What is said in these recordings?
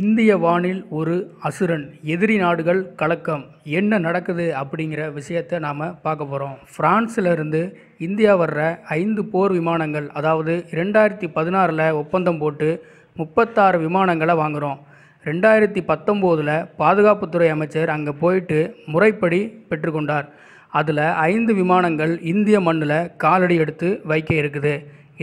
இந்திய வானில் ஒரு அசுரன் எதிரி நாடுகள் கலக்கம் என்ன நடக்குது அப்படிங்கிற விஷயத்தை நாம் பார்க்க போகிறோம் ஃப்ரான்ஸிலிருந்து இந்தியா வர்ற ஐந்து போர் விமானங்கள் அதாவது ரெண்டாயிரத்தி பதினாறில் ஒப்பந்தம் போட்டு முப்பத்தாறு விமானங்களை வாங்குகிறோம் ரெண்டாயிரத்தி பத்தொம்போதில் பாதுகாப்புத்துறை அமைச்சர் அங்கே போயிட்டு முறைப்படி பெற்றுக்கொண்டார் அதில் ஐந்து விமானங்கள் இந்திய மண்ணில் காலடி எடுத்து வைக்க இருக்குது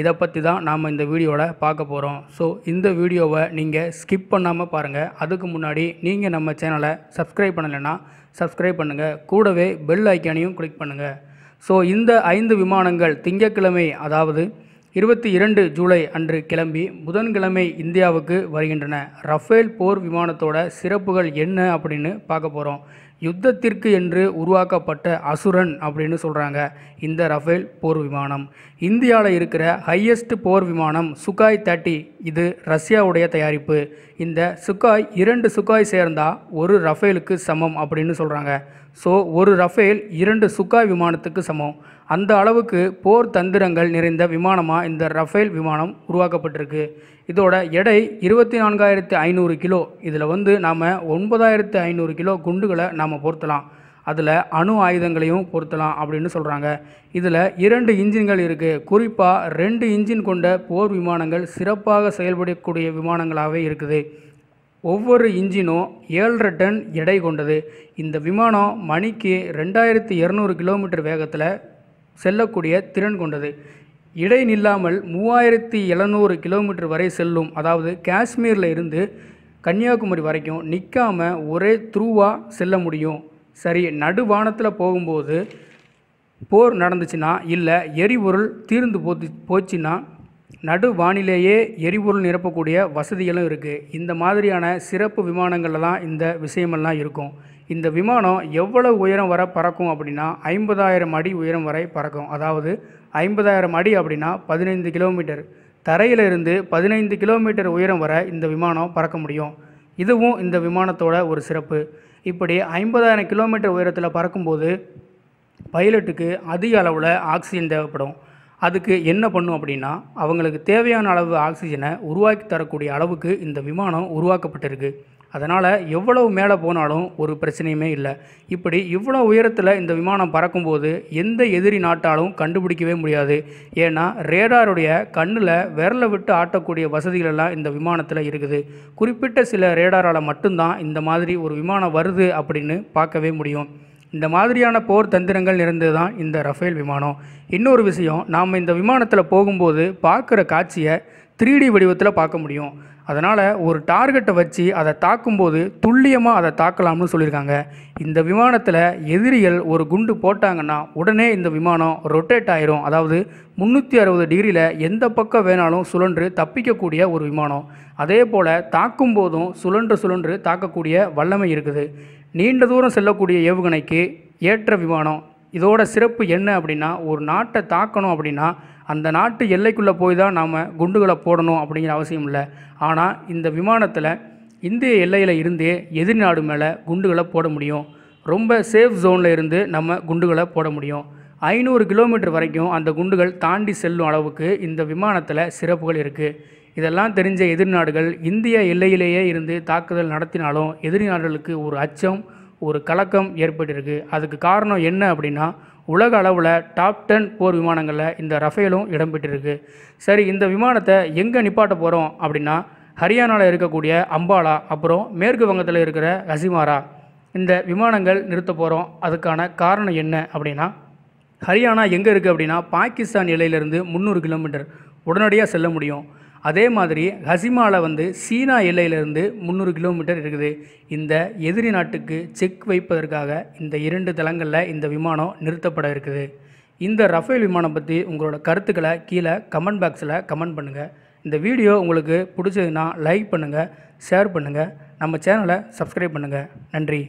இதை பற்றி தான் நாம் இந்த வீடியோவில் பார்க்க போகிறோம் ஸோ இந்த வீடியோவை நீங்கள் ஸ்கிப் பண்ணாமல் பாருங்கள் அதுக்கு முன்னாடி நீங்கள் நம்ம சேனலை சப்ஸ்கிரைப் பண்ணலைன்னா சப்ஸ்கிரைப் பண்ணுங்கள் கூடவே பெல் ஐக்கானையும் கிளிக் பண்ணுங்கள் ஸோ இந்த ஐந்து விமானங்கள் திங்கட்கிழமை அதாவது இருபத்தி இரண்டு ஜூலை அன்று கிளம்பி புதன்கிழமை இந்தியாவுக்கு வருகின்றன ரஃபேல் போர் விமானத்தோட சிறப்புகள் என்ன அப்படின்னு பார்க்க போகிறோம் யுத்தத்திற்கு என்று உருவாக்கப்பட்ட அசுரன் அப்படின்னு சொல்கிறாங்க இந்த ரஃபேல் போர் விமானம் இந்தியாவில் இருக்கிற ஹையஸ்ட் போர் விமானம் சுகாய் தேர்ட்டி இது ரஷ்யாவுடைய தயாரிப்பு இந்த சுகாய் இரண்டு சுகாய் சேர்ந்தால் ஒரு ரஃபேலுக்கு சமம் அப்படின்னு சொல்கிறாங்க ஸோ ஒரு ரஃபேல் இரண்டு சுகாய் விமானத்துக்கு சமம் அந்த அளவுக்கு போர் தந்திரங்கள் நிறைந்த விமானமாக இந்த ரஃபேல் விமானம் உருவாக்கப்பட்டிருக்கு இதோட எடை இருபத்தி நான்காயிரத்து ஐநூறு கிலோ இதில் வந்து நாம் ஒன்பதாயிரத்து ஐநூறு கிலோ குண்டுகளை நாம் பொருத்தலாம் அதில் அணு ஆயுதங்களையும் பொருத்தலாம் அப்படின்னு சொல்கிறாங்க இதில் இரண்டு இன்ஜின்கள் இருக்குது குறிப்பாக ரெண்டு இன்ஜின் கொண்ட போர் விமானங்கள் சிறப்பாக செயல்படக்கூடிய விமானங்களாகவே இருக்குது ஒவ்வொரு இன்ஜினும் ஏழரை டன் எடை கொண்டது இந்த விமானம் மணிக்கு ரெண்டாயிரத்தி இரநூறு கிலோமீட்டர் வேகத்தில் செல்லக்கூடிய திறன் கொண்டது இடை நில்லாமல் மூவாயிரத்தி எழுநூறு கிலோமீட்டர் வரை செல்லும் அதாவது காஷ்மீரில் இருந்து கன்னியாகுமரி வரைக்கும் நிற்காமல் ஒரே த்ரூவாக செல்ல முடியும் சரி நடுவானத்தில் போகும்போது போர் நடந்துச்சுன்னா இல்லை எரிபொருள் தீர்ந்து போச்சு போச்சுன்னா நடுவானிலேயே எரிபொருள் நிரப்பக்கூடிய வசதிகளும் இருக்குது இந்த மாதிரியான சிறப்பு விமானங்களில் தான் இந்த விஷயமெல்லாம் இருக்கும் இந்த விமானம் எவ்வளவு உயரம் வரை பறக்கும் அப்படின்னா ஐம்பதாயிரம் அடி உயரம் வரை பறக்கும் அதாவது ஐம்பதாயிரம் அடி அப்படின்னா பதினைந்து கிலோமீட்டர் தரையிலிருந்து பதினைந்து கிலோமீட்டர் உயரம் வரை இந்த விமானம் பறக்க முடியும் இதுவும் இந்த விமானத்தோட ஒரு சிறப்பு இப்படி ஐம்பதாயிரம் கிலோமீட்டர் உயரத்தில் பறக்கும்போது பைலட்டுக்கு அதிக அளவில் ஆக்சிஜன் தேவைப்படும் அதுக்கு என்ன பண்ணும் அப்படின்னா அவங்களுக்கு தேவையான அளவு ஆக்சிஜனை உருவாக்கி தரக்கூடிய அளவுக்கு இந்த விமானம் உருவாக்கப்பட்டிருக்கு அதனால் எவ்வளவு மேலே போனாலும் ஒரு பிரச்சனையுமே இல்லை இப்படி இவ்வளோ உயரத்தில் இந்த விமானம் பறக்கும்போது எந்த எதிரி நாட்டாலும் கண்டுபிடிக்கவே முடியாது ஏன்னா ரேடாருடைய கண்ணில் விரலை விட்டு ஆட்டக்கூடிய வசதிகளெல்லாம் இந்த விமானத்தில் இருக்குது குறிப்பிட்ட சில ரேடாரால் மட்டும்தான் இந்த மாதிரி ஒரு விமானம் வருது அப்படின்னு பார்க்கவே முடியும் இந்த மாதிரியான போர் தந்திரங்கள் நிறைந்தது தான் இந்த ரஃபேல் விமானம் இன்னொரு விஷயம் நாம் இந்த விமானத்தில் போகும்போது பார்க்குற காட்சியை த்ரீ டி வடிவத்தில் பார்க்க முடியும் அதனால் ஒரு டார்கெட்டை வச்சு அதை தாக்கும்போது துல்லியமாக அதை தாக்கலாம்னு சொல்லியிருக்காங்க இந்த விமானத்தில் எதிரிகள் ஒரு குண்டு போட்டாங்கன்னா உடனே இந்த விமானம் ரொட்டேட் ஆயிரும் அதாவது முந்நூற்றி அறுபது டிகிரியில் எந்த பக்கம் வேணாலும் சுழன்று தப்பிக்கக்கூடிய ஒரு விமானம் அதே போல் தாக்கும் போதும் சுழன்று சுழன்று தாக்கக்கூடிய வல்லமை இருக்குது நீண்ட தூரம் செல்லக்கூடிய ஏவுகணைக்கு ஏற்ற விமானம் இதோட சிறப்பு என்ன அப்படின்னா ஒரு நாட்டை தாக்கணும் அப்படின்னா அந்த நாட்டு எல்லைக்குள்ளே போய் தான் நாம் குண்டுகளை போடணும் அப்படிங்கிற அவசியம் இல்லை ஆனால் இந்த விமானத்தில் இந்திய எல்லையில் இருந்தே எதிர் நாடு மேலே குண்டுகளை போட முடியும் ரொம்ப சேஃப் ஜோனில் இருந்து நம்ம குண்டுகளை போட முடியும் ஐநூறு கிலோமீட்டர் வரைக்கும் அந்த குண்டுகள் தாண்டி செல்லும் அளவுக்கு இந்த விமானத்தில் சிறப்புகள் இருக்குது இதெல்லாம் தெரிஞ்ச எதிர்நாடுகள் இந்திய எல்லையிலேயே இருந்து தாக்குதல் நடத்தினாலும் எதிர்நாடுகளுக்கு ஒரு அச்சம் ஒரு கலக்கம் ஏற்பட்டிருக்கு அதுக்கு காரணம் என்ன அப்படின்னா உலக அளவில் டாப் டென் போர் விமானங்களில் இந்த ரஃபேலும் இடம்பெற்றிருக்கு சரி இந்த விமானத்தை எங்கே நிப்பாட்ட போகிறோம் அப்படின்னா ஹரியானாவில் இருக்கக்கூடிய அம்பாலா அப்புறம் மேற்கு வங்கத்தில் இருக்கிற ரசிமாரா இந்த விமானங்கள் நிறுத்த போகிறோம் அதுக்கான காரணம் என்ன அப்படின்னா ஹரியானா எங்கே இருக்குது அப்படின்னா பாகிஸ்தான் எல்லையிலேருந்து முந்நூறு கிலோமீட்டர் உடனடியாக செல்ல முடியும் அதே மாதிரி ஹசிமாலா வந்து சீனா எல்லையிலிருந்து முந்நூறு கிலோமீட்டர் இருக்குது இந்த எதிரி நாட்டுக்கு செக் வைப்பதற்காக இந்த இரண்டு தளங்களில் இந்த விமானம் நிறுத்தப்பட இருக்குது இந்த ரஃபேல் விமானம் பற்றி உங்களோட கருத்துக்களை கீழே கமெண்ட் பாக்ஸில் கமெண்ட் பண்ணுங்கள் இந்த வீடியோ உங்களுக்கு பிடிச்சதுன்னா லைக் பண்ணுங்கள் ஷேர் பண்ணுங்கள் நம்ம சேனலை சப்ஸ்கிரைப் பண்ணுங்கள் நன்றி